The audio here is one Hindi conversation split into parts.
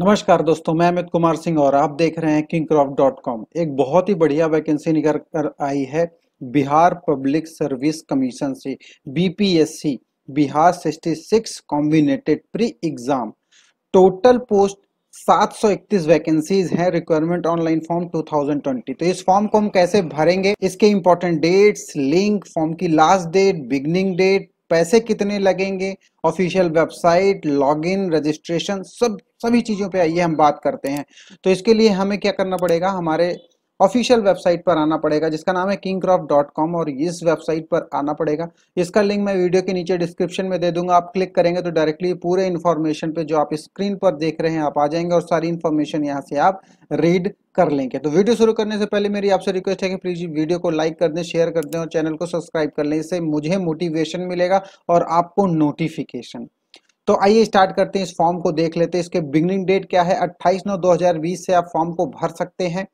नमस्कार दोस्तों मैं अमित कुमार सिंह और आप देख रहे हैं किंग डॉट कॉम एक बहुत ही बढ़िया वैकेंसी निकल कर आई है बिहार पब्लिक सर्विस कमीशन से BPSC Bihar 66 combined pre exam total post 731 vacancies हैं रिक्वायरमेंट ऑनलाइन फॉर्म 2020 तो इस फॉर्म को हम कैसे भरेंगे इसके इंपॉर्टेंट डेट्स लिंक फॉर्म की लास्ट डेट बिगनिंग डेट पैसे कितने लगेंगे ऑफिशियल वेबसाइट लॉगिन रजिस्ट्रेशन सब सभी चीज़ों पे आइए हम बात करते हैं तो इसके लिए हमें क्या करना पड़ेगा हमारे ऑफिशियल वेबसाइट पर आना पड़ेगा जिसका नाम है किंग और इस वेबसाइट पर आना पड़ेगा इसका लिंक मैं वीडियो के नीचे डिस्क्रिप्शन में दे दूंगा आप क्लिक करेंगे तो डायरेक्टली पूरे इन्फॉर्मेशन पे जो आप स्क्रीन पर देख रहे हैं आप आ जाएंगे और सारी इन्फॉर्मेशन यहाँ से आप रीड कर लेंगे तो वीडियो शुरू करने से पहले मेरी आपसे रिक्वेस्ट है कि प्लीज वीडियो को लाइक कर दें शेयर कर दें और चैनल को सब्सक्राइब कर लें इससे मुझे मोटिवेशन मिलेगा और आपको नोटिफिकेशन तो आइए स्टार्ट करते हैं इस फॉर्म को देख लेते हैं इसके बिगनिंग डेट क्या है 28 नौ 2020 से आप फॉर्म को भर सकते हैं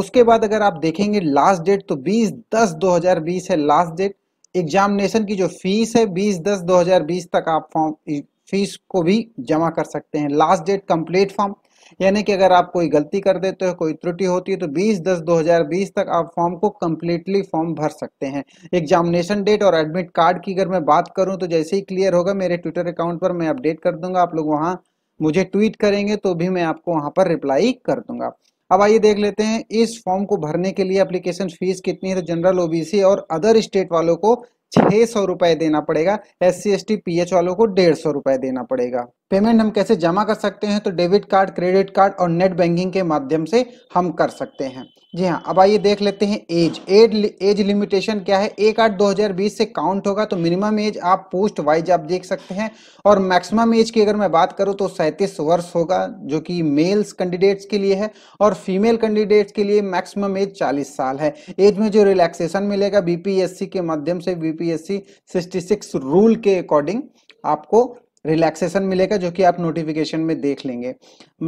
उसके बाद अगर आप देखेंगे लास्ट डेट तो 20 दस 2020 है लास्ट डेट एग्जामिनेशन की जो फीस है 20 दस 2020 तक आप फॉर्म फीस को भी जमा कर सकते हैं लास्ट डेट कंप्लीट फॉर्म यानी कि अगर आप कोई गलती कर देते हो कोई त्रुटि होती है तो 20 दस 2020 तक आप फॉर्म को कम्प्लीटली फॉर्म भर सकते हैं एग्जामिनेशन डेट और एडमिट कार्ड की अगर मैं बात करूं तो जैसे ही क्लियर होगा मेरे ट्विटर अकाउंट पर मैं अपडेट कर दूंगा आप लोग वहाँ मुझे ट्वीट करेंगे तो भी मैं आपको वहाँ पर रिप्लाई कर दूंगा अब आइए देख लेते हैं इस फॉर्म को भरने के लिए अप्लीकेशन फीस कितनी है तो जनरल ओबीसी और अदर स्टेट वालों को छह सौ रुपए देना पड़ेगा S C S T P H वालों को डेढ़ सौ रुपए देना पड़ेगा पेमेंट हम कैसे जमा कर सकते हैं तो डेबिट कार्ड क्रेडिट कार्ड और नेट बैंकिंग के माध्यम से हम कर सकते हैं जी हाँ अब आइए देख लेते हैं एज एज एज लिमिटेशन क्या है एक आठ दो हजार बीस से काउंट होगा तो मिनिमम एज आप पोस्ट वाइज आप देख सकते हैं और मैक्सिमम एज की अगर मैं बात करूँ तो सैंतीस वर्ष होगा जो कि मेल्स कैंडिडेट्स के लिए है और फीमेल कैंडिडेट्स के लिए मैक्सिमम एज चालीस साल है एज में जो रिलैक्सेशन मिलेगा बीपीएससी के माध्यम से बीपीएससी सिक्सटी सिक्स रूल के अकॉर्डिंग आपको रिलैक्सेशन मिलेगा जो कि आप नोटिफिकेशन में देख लेंगे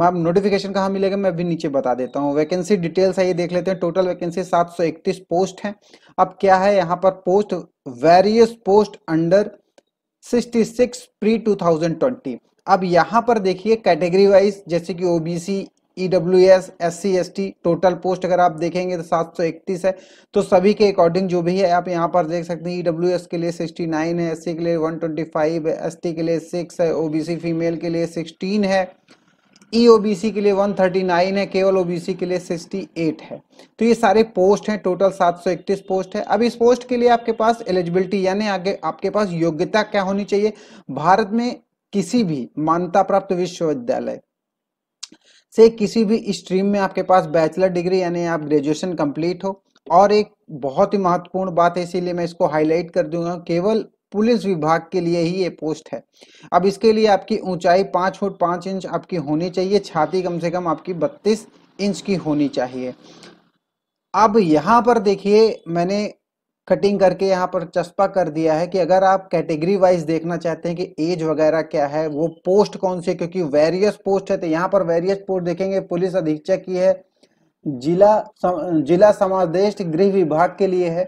आप नोटिफिकेशन कहाँ मिलेगा मैं अभी नीचे बता देता हूँ वैकेंसी डिटेल्स है ये देख लेते हैं टोटल वैकेंसी 731 पोस्ट हैं अब क्या है यहाँ पर post various post under 66 pre 2020 अब यहाँ पर देखिए कैटेगरी वाइज जैसे कि OBC E W S S C S T total post अगर आप देखेंगे तो सात सौ इकतीस है तो सभी के अकॉर्डिंग जो भी है आप यहाँ पर देख सकते हैं ई डब्ल्यू एस के लिए सिक्सटी नाइन है एस सी के लिए वन ट्वेंटी फाइव है एस टी के लिए सिक्स है ओ बी सी फीमेल के लिए सिक्सटीन है ई ओ बी सी के लिए वन थर्टी नाइन है केवल ओ बी सी के लिए सिक्सटी एट है तो ये सारे पोस्ट हैं टोटल सात सौ इकतीस पोस्ट है अब इस पोस्ट के लिए आपके पास एलिजिबिलिटी यानी आगे आपके पास योग्यता क्या होनी चाहिए भारत में किसी भी मान्यता प्राप्त विश्वविद्यालय से किसी भी स्ट्रीम में आपके पास बैचलर डिग्री यानी आप ग्रेजुएशन कंप्लीट हो और एक बहुत ही महत्वपूर्ण बात है इसीलिए मैं इसको हाईलाइट कर दूंगा केवल पुलिस विभाग के लिए ही ये पोस्ट है अब इसके लिए आपकी ऊंचाई पांच फुट पांच इंच आपकी होनी चाहिए छाती कम से कम आपकी बत्तीस इंच की होनी चाहिए अब यहां पर देखिए मैंने कटिंग करके यहाँ पर चस्पा कर दिया है कि अगर आप कैटेगरी वाइज देखना चाहते हैं कि एज वगैरह क्या है वो पोस्ट कौन सी क्योंकि वेरियस पोस्ट है तो यहाँ पर वेरियस पोस्ट देखेंगे पुलिस अधीक्षक की है जिला सम, जिला समादेष्ट गृह विभाग के लिए है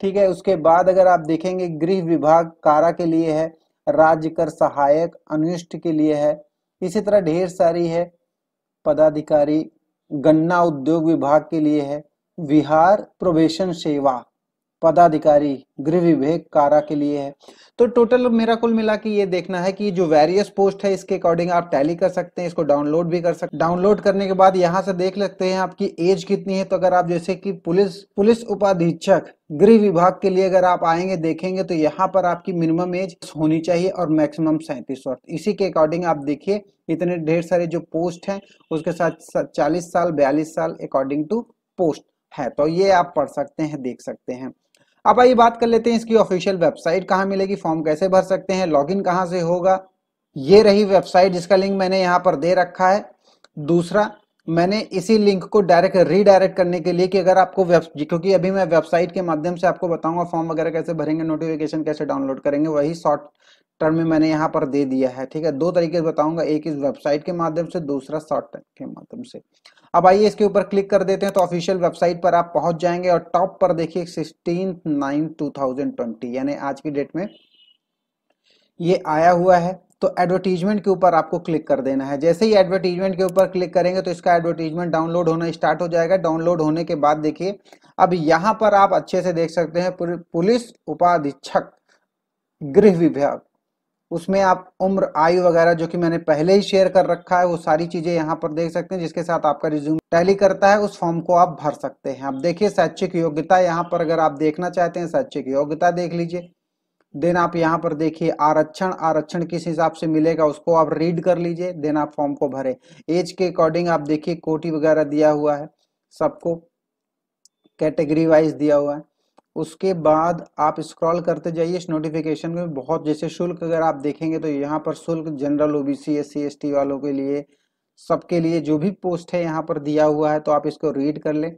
ठीक है उसके बाद अगर आप देखेंगे गृह विभाग कारा के लिए है राज्य कर सहायक अनुष्ट के लिए है इसी तरह ढेर सारी है पदाधिकारी गन्ना उद्योग विभाग के लिए है विहार प्रोबेशन सेवा पदाधिकारी गृह विभेद कारा के लिए है तो टोटल मेरा कुल मिला के ये देखना है कि जो वेरियस पोस्ट है इसके अकॉर्डिंग आप टैली कर सकते हैं इसको डाउनलोड भी कर सकते डाउनलोड करने के बाद यहाँ से देख सकते हैं आपकी एज कितनी है तो अगर आप जैसे कि पुलिस पुलिस उपाधीक्षक गृह विभाग के लिए अगर आप आएंगे देखेंगे तो यहाँ पर आपकी मिनिमम एज होनी चाहिए और मैक्सिमम सैंतीस वर्ष इसी के अकॉर्डिंग आप देखिए इतने ढेर सारे जो पोस्ट हैं उसके साथ चालीस साल बयालीस साल अकॉर्डिंग टू पोस्ट है तो ये आप पढ़ सकते हैं देख सकते हैं अब आइए बात कर लेते हैं इसकी ऑफिशियल वेबसाइट कहाँ मिलेगी फॉर्म कैसे भर सकते हैं लॉगिन कहाँ से होगा ये रही वेबसाइट जिसका लिंक मैंने यहाँ पर दे रखा है दूसरा मैंने इसी लिंक को डायरेक्ट रीडायरेक्ट करने के लिए कि अगर आपको वेब क्योंकि अभी मैं वेबसाइट के माध्यम से आपको बताऊंगा फॉर्म वगैरह कैसे भरेंगे नोटिफिकेशन कैसे डाउनलोड करेंगे वही शॉर्ट टर्म में मैंने यहाँ पर दे दिया है ठीक है दो तरीके से बताऊंगा एक इस वेबसाइट के माध्यम से दूसरा शॉर्ट टर्म के माध्यम से अब आइए इसके ऊपर क्लिक कर देते हैं तो ऑफिशियल वेबसाइट पर आप पहुंच जाएंगे और टॉप पर देखिए sixteen nine two thousand twenty यानी आज की डेट में ये आया हुआ है तो एडवर्टीजमेंट के ऊपर आपको क्लिक कर देना है जैसे ही एडवर्टीजमेंट के ऊपर क्लिक करेंगे तो इसका एडवर्टीजमेंट डाउनलोड होना स्टार्ट हो जाएगा डाउनलोड होने के बाद देखिए अब यहाँ पर आप अच्छे से देख सकते हैं पुलिस उपाधीक्षक गृह विभाग उसमें आप उम्र आयु वगैरह जो कि मैंने पहले ही शेयर कर रखा है वो सारी चीजें यहाँ पर देख सकते हैं जिसके साथ आपका रिज्यूम टैली करता है उस फॉर्म को आप भर सकते हैं अब देखिए शैक्षिक योग्यता यहाँ पर अगर आप देखना चाहते हैं शैक्षिक योग्यता देख लीजिए देन आप यहाँ पर देखिए आरक्षण आरक्षण किस हिसाब से मिलेगा उसको आप रीड कर लीजिए देन आप फॉर्म को भरे एज के अकॉर्डिंग आप देखिए कोटी वगैरह दिया हुआ है सबको कैटेगरी वाइज दिया हुआ है उसके बाद आप स्क्रॉल करते जाइए इस नोटिफिकेशन में बहुत जैसे शुल्क अगर आप देखेंगे तो यहाँ पर शुल्क जनरल ओबीसी एस सी वालों के लिए सबके लिए जो भी पोस्ट है यहाँ पर दिया हुआ है तो आप इसको रीड कर लें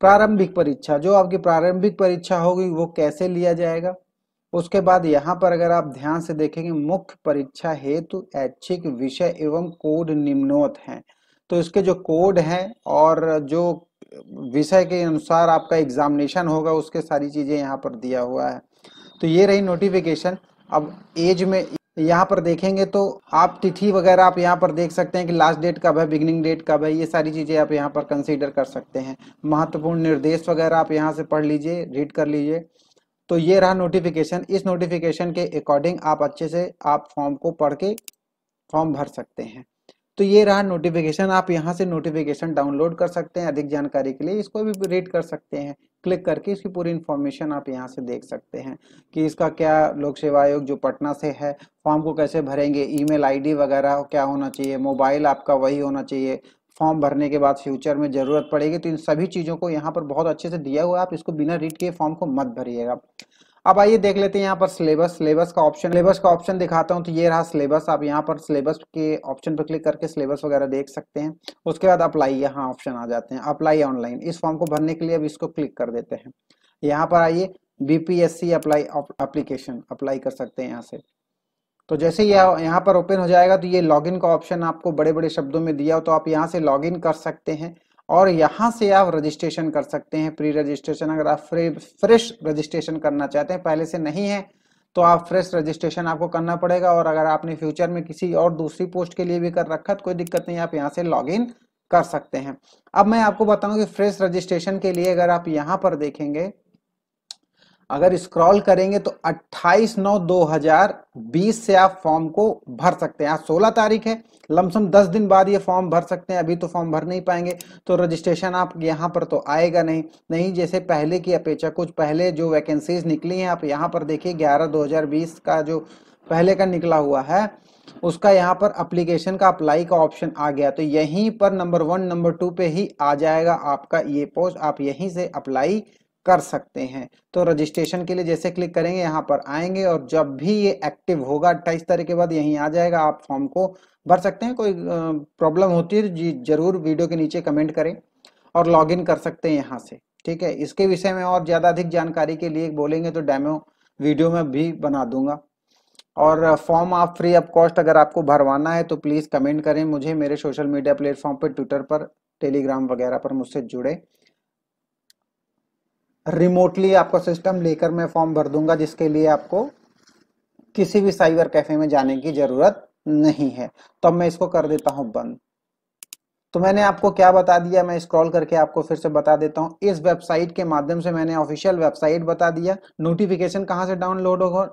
प्रारंभिक परीक्षा जो आपकी प्रारंभिक परीक्षा होगी वो कैसे लिया जाएगा उसके बाद यहाँ पर अगर आप ध्यान से देखेंगे मुख्य परीक्षा हेतु ऐच्छिक विषय एवं कोड निम्नोत हैं तो इसके जो कोड हैं और जो विषय के अनुसार आपका एग्जामिनेशन होगा उसके सारी चीज़ें यहाँ पर दिया हुआ है तो ये रही नोटिफिकेशन अब एज में यहाँ पर देखेंगे तो आप तिथि वगैरह आप यहाँ पर देख सकते हैं कि लास्ट डेट कब है बिगनिंग डेट कब है ये सारी चीज़ें आप यहाँ पर कंसीडर कर सकते हैं महत्वपूर्ण निर्देश वगैरह आप यहाँ से पढ़ लीजिए रीड कर लीजिए तो ये रहा नोटिफिकेशन इस नोटिफिकेशन के अकॉर्डिंग आप अच्छे से आप फॉर्म को पढ़ के फॉर्म भर सकते हैं तो ये रहा नोटिफिकेशन आप यहाँ से नोटिफिकेशन डाउनलोड कर सकते हैं अधिक जानकारी के लिए इसको भी रीड कर सकते हैं क्लिक करके इसकी पूरी इन्फॉर्मेशन आप यहाँ से देख सकते हैं कि इसका क्या लोक सेवा आयोग जो पटना से है फॉर्म को कैसे भरेंगे ईमेल आईडी वगैरह क्या होना चाहिए मोबाइल आपका वही होना चाहिए फॉर्म भरने के बाद फ्यूचर में ज़रूरत पड़ेगी तो इन सभी चीज़ों को यहाँ पर बहुत अच्छे से दिया हुआ है आप इसको बिना रीड के फॉर्म को मत भरिएगा अब आइए देख लेते हैं यहाँ पर सिलेबस सिलेबस का ऑप्शन सिलेबस का ऑप्शन दिखाता हूँ तो ये रहा सिलेबस आप यहाँ पर सिलेबस के ऑप्शन पर क्लिक करके सिलेबस वगैरह देख सकते हैं उसके बाद अप्लाई यहाँ ऑप्शन आ जाते हैं अप्लाई ऑनलाइन इस फॉर्म को भरने के लिए अब इसको क्लिक कर देते हैं यहाँ पर आइए बीपीएससी अप्लाई अप्लीकेशन अप्लाई कर सकते हैं यहाँ से तो जैसे यह यहाँ पर ओपन हो जाएगा तो ये लॉगिन का ऑप्शन आपको बड़े बड़े शब्दों में दिया हो तो आप यहाँ से लॉगिन कर सकते हैं और यहाँ से आप रजिस्ट्रेशन कर सकते हैं प्री रजिस्ट्रेशन अगर आप फ्रे, फ्रेश रजिस्ट्रेशन करना चाहते हैं पहले से नहीं है तो आप फ्रेश रजिस्ट्रेशन आपको करना पड़ेगा और अगर आपने फ्यूचर में किसी और दूसरी पोस्ट के लिए भी कर रखा तो कोई दिक्कत नहीं आप यहाँ से लॉग इन कर सकते हैं अब मैं आपको बताऊँ कि फ्रेश रजिस्ट्रेशन के लिए अगर आप यहाँ पर देखेंगे अगर स्क्रॉल करेंगे तो 28 नौ 2020 से आप फॉर्म को भर सकते हैं आज 16 तारीख है लमसम 10 दिन बाद ये फॉर्म भर सकते हैं अभी तो फॉर्म भर नहीं पाएंगे तो रजिस्ट्रेशन आप यहाँ पर तो आएगा नहीं नहीं जैसे पहले की अपेक्षा कुछ पहले जो वैकेंसीज निकली हैं आप यहाँ पर देखिए 11 2020 का जो पहले का निकला हुआ है उसका यहाँ पर अप्लीकेशन का अप्लाई का ऑप्शन आ गया तो यहीं पर नंबर वन नंबर टू पे ही आ जाएगा आपका ये पोस्ट आप यहीं से अप्लाई कर सकते हैं तो रजिस्ट्रेशन के लिए जैसे क्लिक करेंगे यहाँ पर आएंगे और जब भी ये एक्टिव होगा अट्ठाईस तारीख के बाद यहीं आ जाएगा आप फॉर्म को भर सकते हैं कोई प्रॉब्लम होती है जी जरूर वीडियो के नीचे कमेंट करें और लॉगिन कर सकते हैं यहाँ से ठीक है इसके विषय में और ज़्यादा अधिक जानकारी के लिए बोलेंगे तो डैमो वीडियो में भी बना दूंगा और फॉर्म आप फ्री ऑफ कॉस्ट अगर आपको भरवाना है तो प्लीज़ कमेंट करें मुझे मेरे सोशल मीडिया प्लेटफॉर्म पर ट्विटर पर टेलीग्राम वगैरह पर मुझसे जुड़े रिमोटली आपका सिस्टम लेकर मैं फॉर्म भर दूंगा जिसके लिए आपको किसी भी साइबर कैफे में जाने की जरूरत नहीं है तो अब मैं इसको कर देता हूं बंद तो मैंने आपको क्या बता दिया मैं स्क्रॉल करके आपको फिर से बता देता हूं इस वेबसाइट के माध्यम से मैंने ऑफिशियल वेबसाइट बता दिया नोटिफिकेशन कहां से डाउनलोड होगा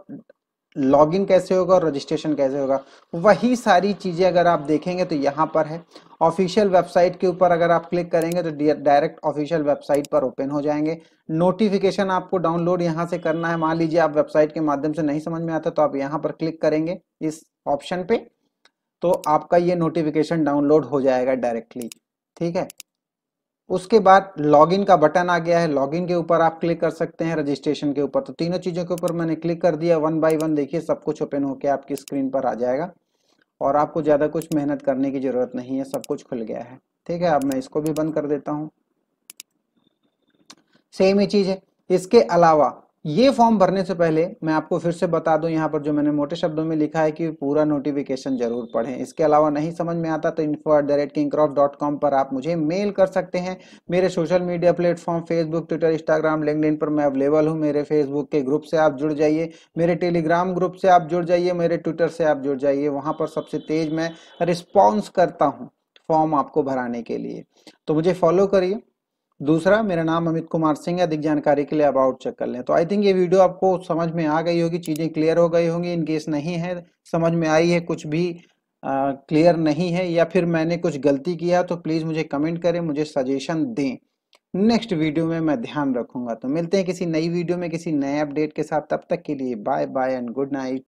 लॉगिन कैसे होगा और रजिस्ट्रेशन कैसे होगा वही सारी चीज़ें अगर आप देखेंगे तो यहाँ पर है ऑफिशियल वेबसाइट के ऊपर अगर आप क्लिक करेंगे तो डायरेक्ट ऑफिशियल वेबसाइट पर ओपन हो जाएंगे नोटिफिकेशन आपको डाउनलोड यहाँ से करना है मान लीजिए आप वेबसाइट के माध्यम से नहीं समझ में आता तो आप यहाँ पर क्लिक करेंगे इस ऑप्शन पे तो आपका ये नोटिफिकेशन डाउनलोड हो जाएगा डायरेक्टली ठीक है उसके बाद लॉगिन का बटन आ गया है लॉगिन के ऊपर आप क्लिक कर सकते हैं रजिस्ट्रेशन के ऊपर तो तीनों चीज़ों के ऊपर मैंने क्लिक कर दिया वन बाय वन देखिए सब कुछ ओपन होकर आपकी स्क्रीन पर आ जाएगा और आपको ज़्यादा कुछ मेहनत करने की ज़रूरत नहीं है सब कुछ खुल गया है ठीक है अब मैं इसको भी बंद कर देता हूँ सेम ही चीज़ है इसके अलावा ये फॉर्म भरने से पहले मैं आपको फिर से बता दूं यहाँ पर जो मैंने मोटे शब्दों में लिखा है कि पूरा नोटिफिकेशन जरूर पढ़ें इसके अलावा नहीं समझ में आता तो info at the rate king dot com पर आप मुझे मेल कर सकते हैं मेरे social media platform Facebook Twitter Instagram LinkedIn पर मैं अवेलेबल हूँ मेरे फेसबुक के ग्रुप से आप जुड़ जाइए मेरे टेलीग्राम ग्रुप से आप जुड़ जाइए मेरे ट्विटर से आप जुड़ जाइए वहाँ पर सबसे तेज मैं रिस्पॉन्स करता हूँ फॉर्म आपको भराने के लिए तो मुझे फॉलो करिए दूसरा मेरा नाम अमित कुमार सिंह है अधिक जानकारी के लिए अबाउट चेक कर लें तो आई थिंक ये वीडियो आपको समझ में आ गई होगी चीज़ें क्लियर हो गई होंगी इनकेस नहीं है समझ में आई है कुछ भी क्लियर नहीं है या फिर मैंने कुछ गलती किया तो प्लीज़ मुझे कमेंट करें मुझे सजेशन दें नेक्स्ट वीडियो में मैं ध्यान रखूंगा तो मिलते हैं किसी नई वीडियो में किसी नए अपडेट के साथ तब तक के लिए bye bye and good night